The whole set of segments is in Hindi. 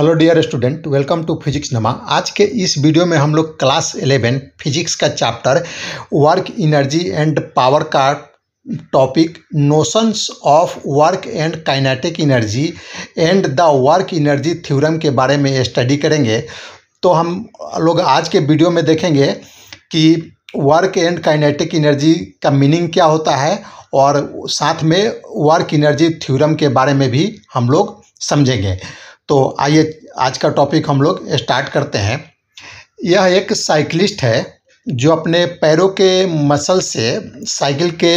hello dear student welcome to physics नमा आज के इस वीडियो में हम लोग क्लास इलेवन फिजिक्स का chapter work energy and power का topic notions of work and kinetic energy and the work energy theorem के बारे में स्टडी करेंगे तो हम लोग आज के वीडियो में देखेंगे कि वर्क एंड काइनेटिक एनर्जी का मीनिंग क्या होता है और साथ में वर्क इनर्जी थ्यूरम के बारे में भी हम लोग समझेंगे तो आइए आज का टॉपिक हम लोग स्टार्ट करते हैं यह एक साइकिलिस्ट है जो अपने पैरों के मसल से साइकिल के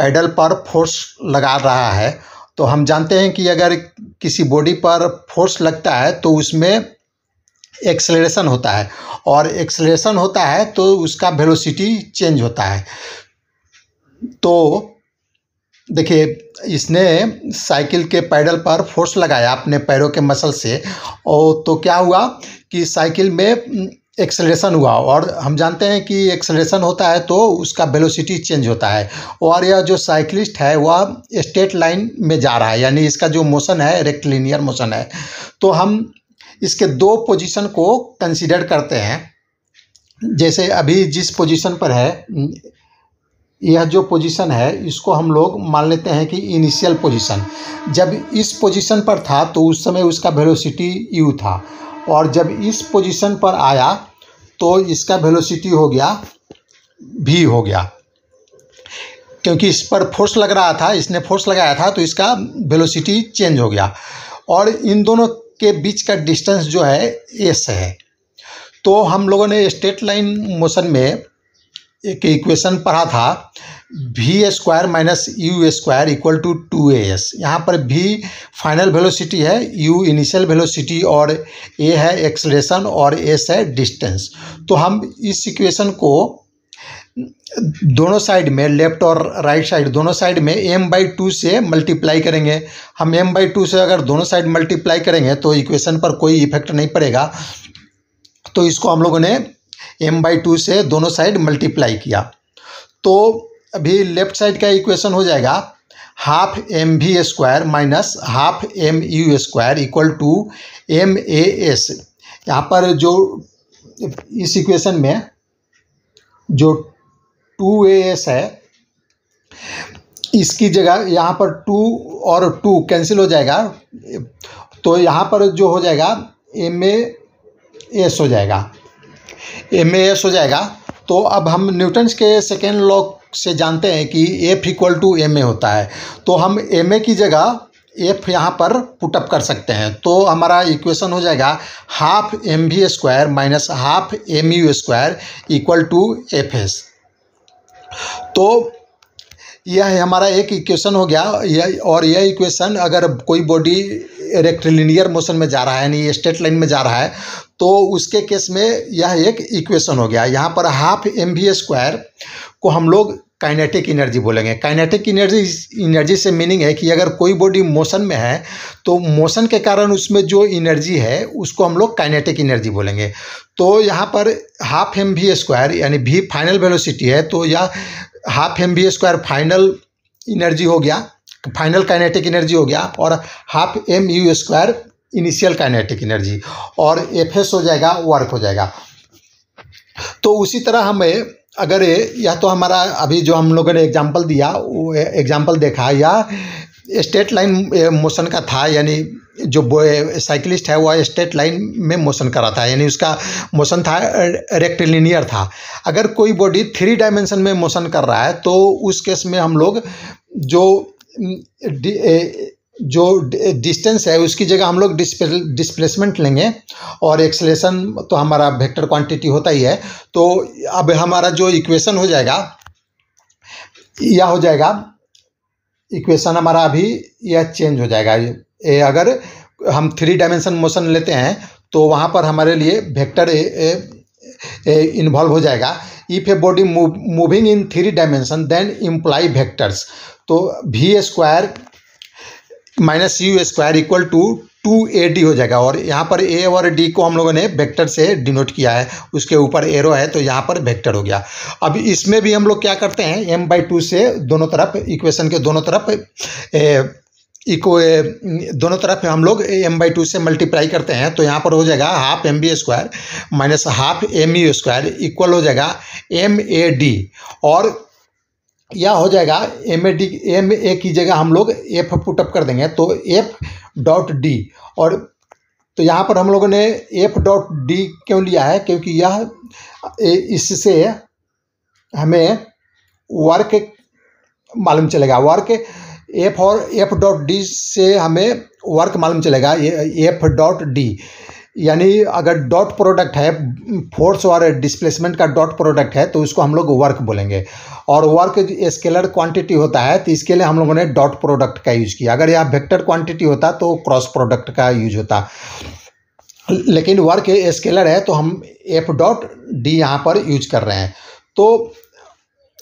पैडल पर फोर्स लगा रहा है तो हम जानते हैं कि अगर किसी बॉडी पर फोर्स लगता है तो उसमें एक्सलेशन होता है और एक्सलेशन होता है तो उसका वेलोसिटी चेंज होता है तो देखिए इसने साइकिल के पैडल पर फोर्स लगाया अपने पैरों के मसल से और तो क्या हुआ कि साइकिल में एक्सलेशन हुआ और हम जानते हैं कि एक्सलेशन होता है तो उसका वेलोसिटी चेंज होता है और यह जो साइकिलिस्ट है वह स्ट्रेट लाइन में जा रहा है यानी इसका जो मोशन है रेक्टिलिनियर मोशन है तो हम इसके दो पोजीशन को कंसीडर करते हैं जैसे अभी जिस पोजीशन पर है यह जो पोजीशन है इसको हम लोग मान लेते हैं कि इनिशियल पोजीशन जब इस पोजीशन पर था तो उस समय उसका वेलोसिटी यू था और जब इस पोजीशन पर आया तो इसका वेलोसिटी हो गया भी हो गया क्योंकि इस पर फोर्स लग रहा था इसने फोर्स लगाया था तो इसका वेलोसिटी चेंज हो गया और इन दोनों के बीच का डिस्टेंस जो है एस है तो हम लोगों ने स्ट्रेट लाइन मोशन में एक इक्वेशन पढ़ा था v square minus u square equal to two a s यहाँ पर भी फाइनल वेलोसिटी है यू इनिशियल वेलोसिटी और ए है एक्सलेशन और एस है डिस्टेंस तो हम इस इक्वेशन को दोनों साइड में लेफ्ट और राइट साइड दोनों साइड में एम बाई टू से मल्टीप्लाई करेंगे हम एम बाई टू से अगर दोनों साइड मल्टीप्लाई करेंगे तो इक्वेशन पर कोई इफेक्ट नहीं पड़ेगा तो इसको हम लोगों ने एम बाई टू से दोनों साइड मल्टीप्लाई किया तो अभी लेफ्ट साइड का इक्वेशन हो जाएगा half m v square minus half m u square equal to m a s यहाँ पर जो इस इक्वेशन में जो टू ए एस है इसकी जगह यहाँ पर टू और टू कैंसिल हो जाएगा तो यहाँ पर जो हो जाएगा एम ए एस हो जाएगा एम एस हो जाएगा तो अब हम न्यूटन्स के सेकेंड लॉ से जानते हैं कि F equal to m a होता है तो हम एम ए की जगह एफ यहाँ पर पुटअप कर सकते हैं तो हमारा इक्वेशन हो जाएगा half m v square minus half m u square equal to F s तो यह हमारा एक इक्वेशन हो गया यह और यह इक्वेशन अगर कोई बॉडी रेक्टिलिनियर मोशन में जा रहा है यानी स्ट्रेट लाइन में जा रहा है तो उसके केस में यह एक इक्वेशन हो गया यहाँ पर हाफ एम वी स्क्वायर को हम लोग काइनेटिक एनर्जी बोलेंगे काइनेटिक एनर्जी एनर्जी से मीनिंग है कि अगर कोई बॉडी मोशन में है तो मोशन के कारण उसमें जो एनर्जी है उसको हम लोग काइनेटिक एनर्जी बोलेंगे तो यहाँ पर हाफ एम वी स्क्वायर यानी भी फाइनल वेलोसिटी है तो यह half m v square final energy हो गया फाइनल काइनेटिक एनर्जी हो गया और half m u square initial kinetic energy और एफ हो जाएगा वर्क हो जाएगा तो उसी तरह हमें अगर यह तो हमारा अभी जो हम लोगों ने एग्जाम्पल दिया वो एग्जाम्पल देखा या स्टेट लाइन मोशन का था यानी जो साइकिलिस्ट है वह स्टेट लाइन में मोशन कर रहा था यानी उसका मोशन था रेक्टिलिनियर था अगर कोई बॉडी थ्री डायमेंशन में मोशन कर रहा है तो उस केस में हम लोग जो हम्म, जो डिस्टेंस eh, है उसकी जगह हम लोग डिस्प्लेसमेंट लेंगे और एक्सलेशन तो हमारा वेक्टर क्वांटिटी होता ही है तो अब हमारा जो इक्वेशन हो जाएगा यह हो जाएगा इक्वेशन हमारा अभी यह चेंज हो जाएगा ये अगर हम थ्री डायमेंशन मोशन लेते हैं तो वहाँ पर हमारे लिए वेक्टर इन्वॉल्व eh, eh, हो जाएगा if a body moving in three dimension then imply vectors तो v square minus u square equal to two a d हो जाएगा और यहाँ पर ए और डी को हम लोगों ने वेक्टर से डिनोट किया है उसके ऊपर एरो है तो यहाँ पर वेक्टर हो गया अब इसमें भी हम लोग क्या करते हैं एम बाई टू से दोनों तरफ इक्वेशन के दोनों तरफ ए, इको दोनों तरफ हम लोग एम बाई टू से मल्टीप्लाई करते हैं तो यहाँ पर हो जाएगा half m v square minus half m u square equal हो जाएगा एम ए डी और यह हो जाएगा m a d m a की जगह हम लोग एफ पुटअप कर देंगे तो एफ डॉट डी और तो यहाँ पर हम लोगों ने एफ डॉट डी क्यों लिया है क्योंकि यह इससे हमें वर्क मालूम चलेगा वर्क एफ और एफ डॉट डी से हमें वर्क मालूम चलेगा एफ डॉट डी यानी अगर डॉट प्रोडक्ट है फोर्स और डिस्प्लेसमेंट का डॉट प्रोडक्ट है तो उसको हम लोग वर्क बोलेंगे और वर्क स्केलर क्वांटिटी होता है तो इसके लिए हम लोगों ने डॉट प्रोडक्ट का यूज़ किया अगर यहाँ वेक्टर क्वांटिटी होता तो क्रॉस प्रोडक्ट का यूज होता लेकिन वर्क स्केलर है तो हम एफ डॉट डी यहाँ पर यूज कर रहे हैं तो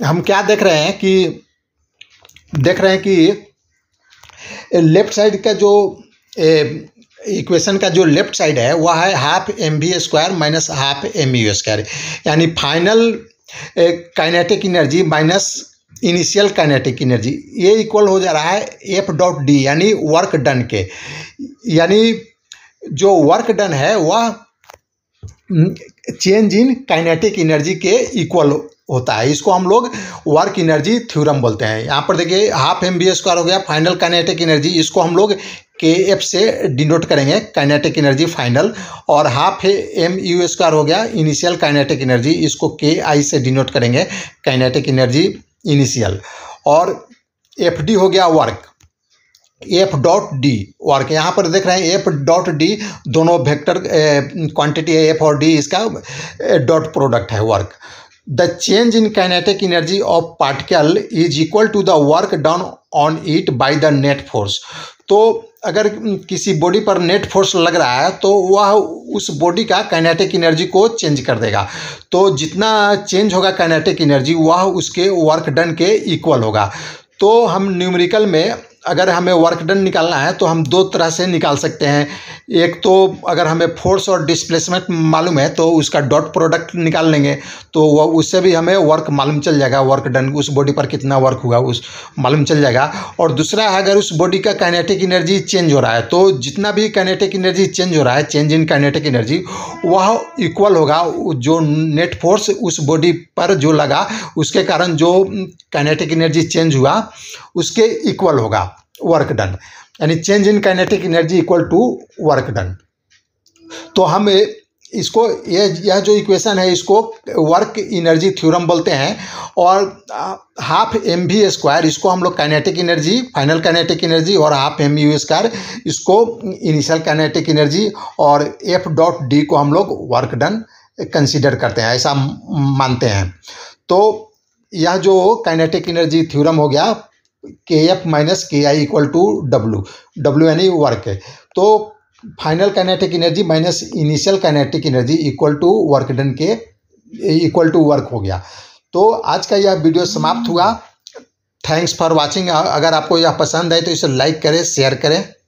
हम क्या देख रहे हैं कि देख रहे हैं कि लेफ्ट साइड का जो ए, इक्वेशन का जो लेफ्ट साइड है वह है half m v square minus half m u square यानी final kinetic energy minus initial kinetic energy ये इक्वल हो जा रहा है एफ डॉट डी यानी वर्क डन के यानी जो वर्क डन है वह चेंज इन काइनेटिक एनर्जी के इक्वल होता है इसको हम लोग वर्क एनर्जी थ्योरम बोलते हैं यहाँ पर देखिए हाफ एम बी स्क्वायर हो गया फाइनल काइनेटिक एनर्जी इसको हम लोग के एफ से डिनोट करेंगे काइनेटिक एनर्जी फाइनल और हाफ एम यू स्क्वायर हो गया इनिशियल काइनेटिक एनर्जी इसको के आई से डिनोट करेंगे काइनेटिक एनर्जी इनिशियल और एफ डी हो गया work F dot d work यहाँ पर देख रहे हैं एफ डॉट डी दोनों वेक्टर क्वांटिटी है एफ और डी इसका डॉट प्रोडक्ट है work the change in kinetic energy of particle is equal to the work done on it by the net force तो अगर किसी बॉडी पर नेट फोर्स लग रहा है तो वह उस बॉडी का काइनेटिक एनर्जी को चेंज कर देगा तो जितना चेंज होगा काइनेटिक एनर्जी वह उसके वर्क डन के इक्वल होगा तो हम न्यूमेरिकल में अगर हमें वर्क डन निकालना है तो हम दो तरह से निकाल सकते हैं एक तो अगर हमें फोर्स और डिस्प्लेसमेंट मालूम है तो उसका डॉट प्रोडक्ट निकाल लेंगे तो वह उससे भी हमें वर्क मालूम चल जाएगा वर्क डन उस बॉडी पर कितना वर्क हुआ उस मालूम चल जाएगा और दूसरा है अगर उस बॉडी का काइनेटिक एनर्जी चेंज हो रहा है तो जितना भी काइनेटिक एनर्जी चेंज हो रहा है चेंज इन काइनेटिक एनर्जी वह इक्वल होगा जो नेट फोर्स उस बॉडी पर जो लगा उसके कारण जो काइनेटिक एनर्जी चेंज हुआ उसके इक्वल होगा वर्क डन यानी change in kinetic energy equal to work done तो हम इसको यह यह जो इक्वेशन है इसको वर्क एनर्जी थ्योरम बोलते हैं और हाफ एम वी स्क्वायर इसको हम लोग kinetic energy final kinetic energy और हाफ एम यू स्क्वायर इसको इनिशियल काइनेटिक एनर्जी और एफ डॉट डी को हम लोग वर्क डन कंसिडर करते हैं ऐसा मानते हैं तो यह जो काइनेटिक एनर्जी थ्योरम हो गया के F minus K I equal to W W यानी वर्क है तो final kinetic energy minus initial kinetic energy equal to work done के इक्वल टू वर्क हो गया तो आज का यह वीडियो समाप्त हुआ थैंक्स फॉर वॉचिंग अगर आपको यह पसंद आए तो इसे लाइक करें शेयर करें